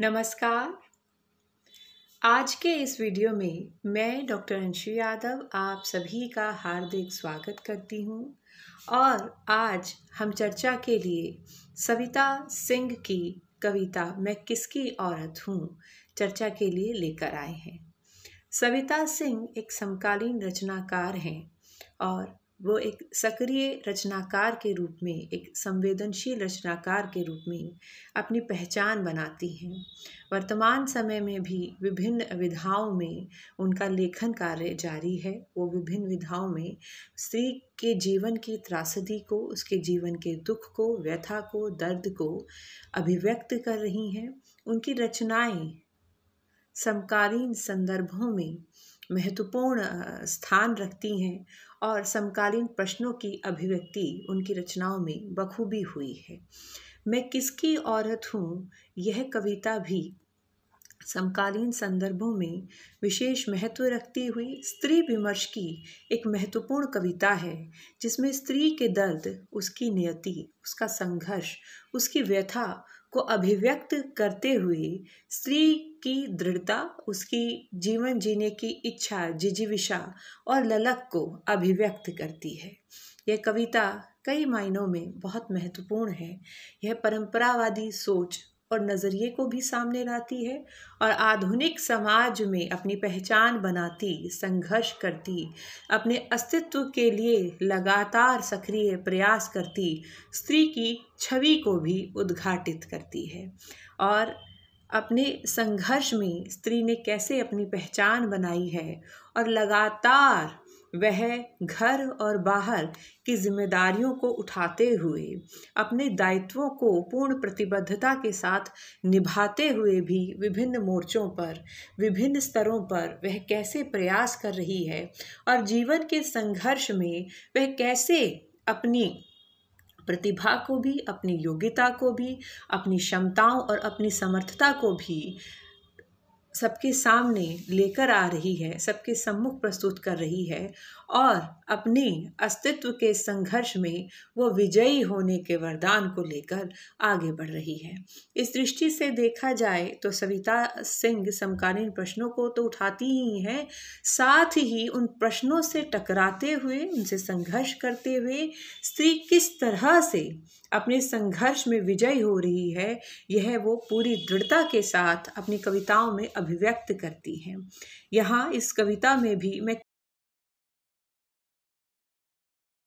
नमस्कार आज के इस वीडियो में मैं डॉक्टर अंशु यादव आप सभी का हार्दिक स्वागत करती हूं और आज हम चर्चा के लिए सविता सिंह की कविता मैं किसकी औरत हूं चर्चा के लिए लेकर आए हैं सविता सिंह एक समकालीन रचनाकार हैं और वो एक सक्रिय रचनाकार के रूप में एक संवेदनशील रचनाकार के रूप में अपनी पहचान बनाती हैं वर्तमान समय में भी विभिन्न विधाओं में उनका लेखन कार्य जारी है वो विभिन्न विधाओं में स्त्री के जीवन की त्रासदी को उसके जीवन के दुख को व्यथा को दर्द को अभिव्यक्त कर रही हैं उनकी रचनाएं समकालीन संदर्भों में महत्वपूर्ण स्थान रखती हैं और समकालीन प्रश्नों की अभिव्यक्ति उनकी रचनाओं में बखूबी हुई है मैं किसकी औरत हूँ यह कविता भी समकालीन संदर्भों में विशेष महत्व रखती हुई स्त्री विमर्श की एक महत्वपूर्ण कविता है जिसमें स्त्री के दर्द उसकी नियति उसका संघर्ष उसकी व्यथा को अभिव्यक्त करते हुए स्त्री की दृढ़ता उसकी जीवन जीने की इच्छा जिजीविशा और ललक को अभिव्यक्त करती है यह कविता कई मायनों में बहुत महत्वपूर्ण है यह परंपरावादी सोच और नज़रिए को भी सामने लाती है और आधुनिक समाज में अपनी पहचान बनाती संघर्ष करती अपने अस्तित्व के लिए लगातार सक्रिय प्रयास करती स्त्री की छवि को भी उद्घाटित करती है और अपने संघर्ष में स्त्री ने कैसे अपनी पहचान बनाई है और लगातार वह घर और बाहर की जिम्मेदारियों को उठाते हुए अपने दायित्वों को पूर्ण प्रतिबद्धता के साथ निभाते हुए भी विभिन्न मोर्चों पर विभिन्न स्तरों पर वह कैसे प्रयास कर रही है और जीवन के संघर्ष में वह कैसे अपनी प्रतिभा को भी अपनी योग्यता को भी अपनी क्षमताओं और अपनी समर्थता को भी सबके सामने लेकर आ रही है सबके सम्मुख प्रस्तुत कर रही है और अपने अस्तित्व के संघर्ष में वो विजयी होने के वरदान को लेकर आगे बढ़ रही है इस दृष्टि से देखा जाए तो सविता सिंह समकालीन प्रश्नों को तो उठाती ही हैं साथ ही उन प्रश्नों से टकराते हुए उनसे संघर्ष करते हुए स्त्री किस तरह से अपने संघर्ष में विजयी हो रही है यह वो पूरी दृढ़ता के साथ अपनी कविताओं में अभिव्यक्त करती हैं यहाँ इस कविता में भी मैं